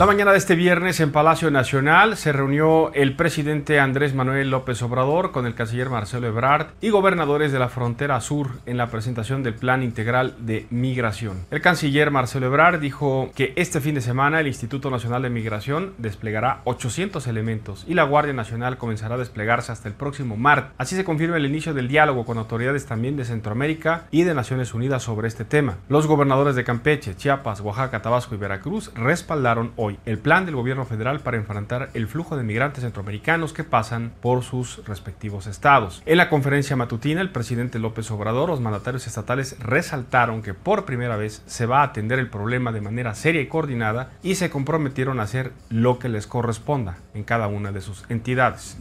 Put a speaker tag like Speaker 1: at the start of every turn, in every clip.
Speaker 1: La mañana de este viernes en Palacio Nacional se reunió el presidente Andrés Manuel López Obrador con el canciller Marcelo Ebrard y gobernadores de la frontera sur en la presentación del Plan Integral de Migración. El canciller Marcelo Ebrard dijo que este fin de semana el Instituto Nacional de Migración desplegará 800 elementos y la Guardia Nacional comenzará a desplegarse hasta el próximo martes. Así se confirma el inicio del diálogo con autoridades también de Centroamérica y de Naciones Unidas sobre este tema. Los gobernadores de Campeche, Chiapas, Oaxaca, Tabasco y Veracruz respaldaron hoy el plan del gobierno federal para enfrentar el flujo de migrantes centroamericanos que pasan por sus respectivos estados. En la conferencia matutina, el presidente López Obrador, los mandatarios estatales resaltaron que por primera vez se va a atender el problema de manera seria y coordinada y se comprometieron a hacer lo que les corresponda en cada una de sus entidades.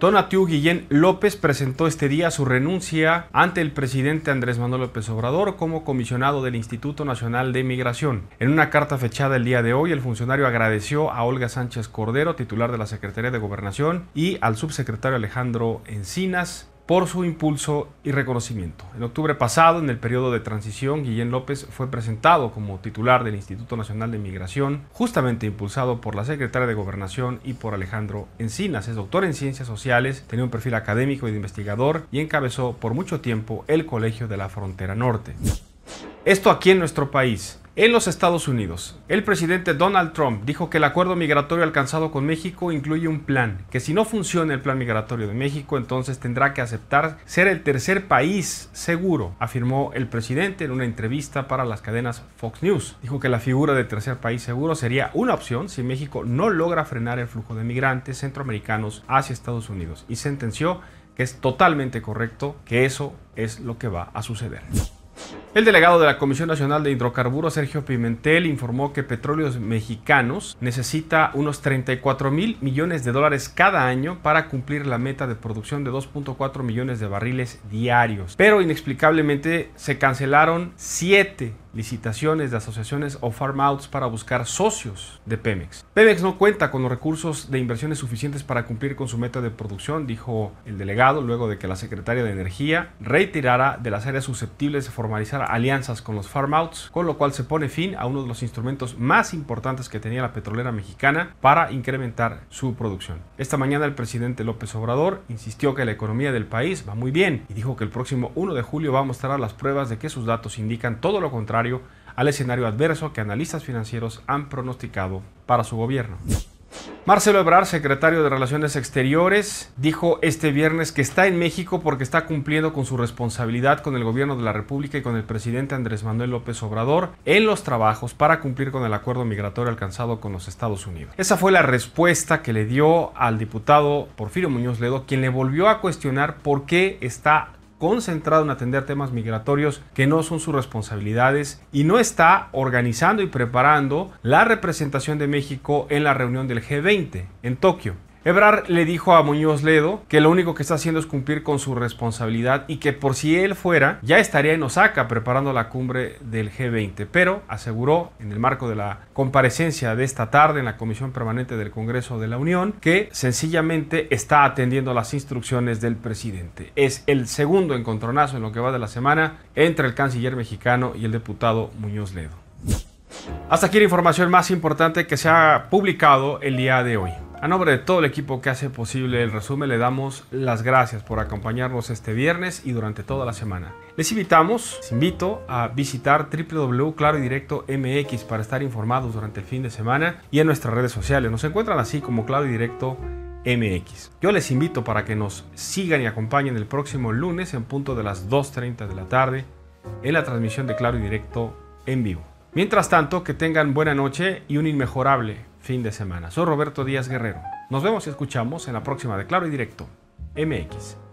Speaker 1: Donatiu Guillén López presentó este día su renuncia ante el presidente Andrés Manuel López Obrador como comisionado del Instituto Nacional de Migración. En una carta fechada el día de hoy, el funcionario agradeció a Olga Sánchez Cordero, titular de la Secretaría de Gobernación, y al subsecretario Alejandro Encinas por su impulso y reconocimiento. En octubre pasado, en el periodo de transición, Guillén López fue presentado como titular del Instituto Nacional de Migración, justamente impulsado por la secretaria de Gobernación y por Alejandro Encinas. Es doctor en Ciencias Sociales, tenía un perfil académico y de investigador y encabezó por mucho tiempo el Colegio de la Frontera Norte. Esto aquí en nuestro país. En los Estados Unidos, el presidente Donald Trump dijo que el acuerdo migratorio alcanzado con México incluye un plan, que si no funciona el plan migratorio de México, entonces tendrá que aceptar ser el tercer país seguro, afirmó el presidente en una entrevista para las cadenas Fox News. Dijo que la figura de tercer país seguro sería una opción si México no logra frenar el flujo de migrantes centroamericanos hacia Estados Unidos y sentenció que es totalmente correcto que eso es lo que va a suceder. El delegado de la Comisión Nacional de Hidrocarburos, Sergio Pimentel, informó que Petróleos Mexicanos necesita unos 34 mil millones de dólares cada año para cumplir la meta de producción de 2.4 millones de barriles diarios. Pero inexplicablemente se cancelaron 7 licitaciones de asociaciones o farm-outs para buscar socios de Pemex. Pemex no cuenta con los recursos de inversiones suficientes para cumplir con su meta de producción, dijo el delegado luego de que la secretaria de Energía retirara de las áreas susceptibles de formalizar alianzas con los farm-outs, con lo cual se pone fin a uno de los instrumentos más importantes que tenía la petrolera mexicana para incrementar su producción. Esta mañana el presidente López Obrador insistió que la economía del país va muy bien y dijo que el próximo 1 de julio va a mostrar las pruebas de que sus datos indican todo lo contrario al escenario adverso que analistas financieros han pronosticado para su gobierno. Marcelo Ebrard, secretario de Relaciones Exteriores, dijo este viernes que está en México porque está cumpliendo con su responsabilidad con el gobierno de la República y con el presidente Andrés Manuel López Obrador en los trabajos para cumplir con el acuerdo migratorio alcanzado con los Estados Unidos. Esa fue la respuesta que le dio al diputado Porfirio Muñoz Ledo, quien le volvió a cuestionar por qué está concentrado en atender temas migratorios que no son sus responsabilidades y no está organizando y preparando la representación de México en la reunión del G20 en Tokio. Ebrar le dijo a Muñoz Ledo que lo único que está haciendo es cumplir con su responsabilidad y que por si él fuera ya estaría en Osaka preparando la cumbre del G20, pero aseguró en el marco de la comparecencia de esta tarde en la Comisión Permanente del Congreso de la Unión que sencillamente está atendiendo las instrucciones del presidente. Es el segundo encontronazo en lo que va de la semana entre el canciller mexicano y el diputado Muñoz Ledo. Hasta aquí la información más importante que se ha publicado el día de hoy. A nombre de todo el equipo que hace posible el resumen, le damos las gracias por acompañarnos este viernes y durante toda la semana. Les invitamos, les invito a visitar www.claroydirecto.mx para estar informados durante el fin de semana y en nuestras redes sociales. Nos encuentran así como Claro y Directo MX. Yo les invito para que nos sigan y acompañen el próximo lunes en punto de las 2.30 de la tarde en la transmisión de Claro y Directo en vivo. Mientras tanto, que tengan buena noche y un inmejorable fin de semana. Soy Roberto Díaz Guerrero. Nos vemos y escuchamos en la próxima de Claro y Directo, MX.